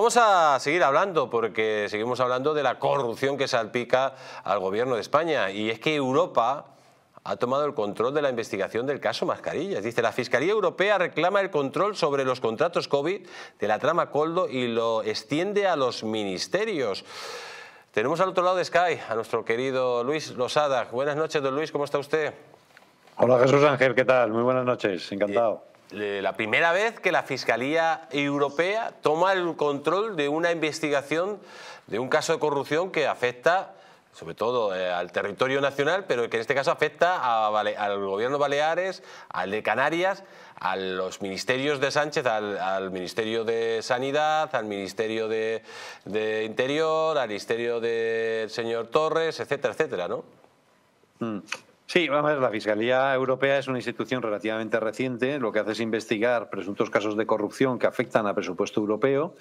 Vamos a seguir hablando porque seguimos hablando de la corrupción que salpica al gobierno de España y es que Europa ha tomado el control de la investigación del caso Mascarillas. Dice, la Fiscalía Europea reclama el control sobre los contratos COVID de la trama Coldo y lo extiende a los ministerios. Tenemos al otro lado de Sky a nuestro querido Luis Losada. Buenas noches, don Luis, ¿cómo está usted? Hola Jesús Ángel, ¿qué tal? Muy buenas noches, encantado. Eh, eh, la primera vez que la Fiscalía Europea toma el control de una investigación de un caso de corrupción que afecta sobre todo eh, al territorio nacional, pero que en este caso afecta al gobierno Baleares, al de Canarias, a los ministerios de Sánchez, al, Ministerio de Sanidad, al Ministerio de, Interior, al Ministerio del señor Torres, etcétera, etcétera, ¿no? Mm. Sí, vamos a ver, la Fiscalía Europea es una institución relativamente reciente, lo que hace es investigar presuntos casos de corrupción que afectan al presupuesto europeo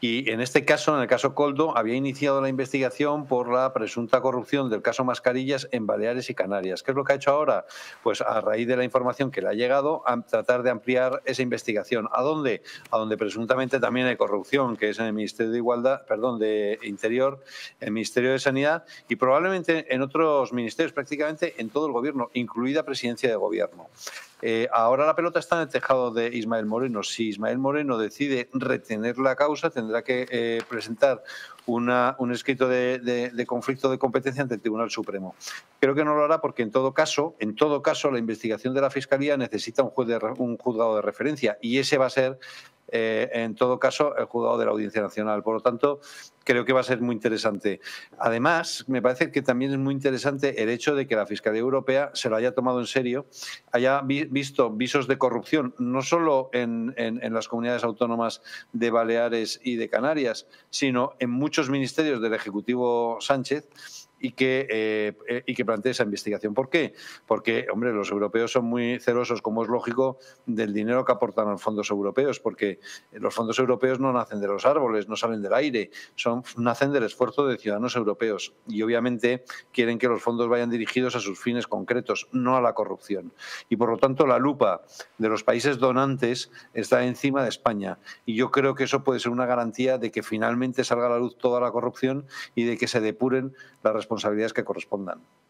y en este caso, en el caso Coldo, había iniciado la investigación por la presunta corrupción del caso Mascarillas en Baleares y Canarias. ¿Qué es lo que ha hecho ahora? Pues a raíz de la información que le ha llegado, tratar de ampliar esa investigación. ¿A dónde? A donde presuntamente también hay corrupción, que es en el Ministerio de Igualdad, perdón, de Interior, el Ministerio de Sanidad y probablemente en otros ministerios, prácticamente en todo el gobierno, incluida presidencia de gobierno. Eh, ahora la pelota está en el tejado de Ismael Moreno. Si Ismael Moreno decide retener la causa, tendrá que eh, presentar una, un escrito de, conflicto de competencia ante el Tribunal Supremo. Creo que no lo hará porque en todo caso, en todo caso, la investigación de la Fiscalía necesita un, juzgado de referencia y ese va a ser eh, en todo caso, el juzgado de la Audiencia Nacional. Por lo tanto, creo que va a ser muy interesante. Además, me parece que también es muy interesante el hecho de que la Fiscalía Europea se lo haya tomado en serio, haya visto visos de corrupción, no solo en, las comunidades autónomas de Baleares y de Canarias, sino en muchos ministerios del Ejecutivo Sánchez. Y que, eh, eh, y que plantee esa investigación. ¿Por qué? Porque, hombre, los europeos son muy celosos, como es lógico, del dinero que aportan a los fondos europeos, porque los fondos europeos no nacen de los árboles, no salen del aire, son nacen del esfuerzo de ciudadanos europeos y obviamente quieren que los fondos vayan dirigidos a sus fines concretos, no a la corrupción. Y por lo tanto la lupa de los países donantes está encima de España y yo creo que eso puede ser una garantía de que finalmente salga a la luz toda la corrupción y de que se depuren las responsabilidades que correspondan.